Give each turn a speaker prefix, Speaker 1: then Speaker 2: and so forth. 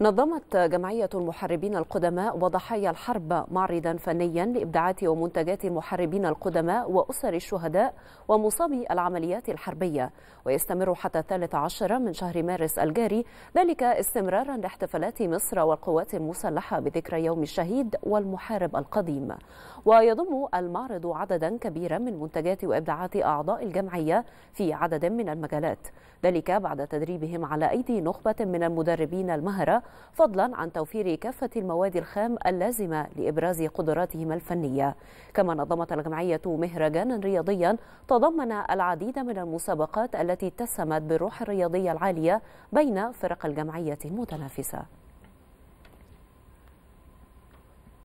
Speaker 1: نظمت جمعية المحاربين القدماء وضحايا الحرب معرضا فنيا لإبداعات ومنتجات المحاربين القدماء وأسر الشهداء ومصابي العمليات الحربية ويستمر حتى الثالث عشر من شهر مارس الجاري ذلك استمرارا لاحتفالات مصر والقوات المسلحة بذكرى يوم الشهيد والمحارب القديم ويضم المعرض عددا كبيرا من منتجات وإبداعات أعضاء الجمعية في عدد من المجالات ذلك بعد تدريبهم على أيدي نخبة من المدربين المهرة فضلا عن توفير كافة المواد الخام اللازمة لإبراز قدراتهم الفنية كما نظمت الجمعية مهرجانا رياضيا تضمن العديد من المسابقات التي اتسمت بالروح الرياضية العالية بين فرق الجمعية المتنافسة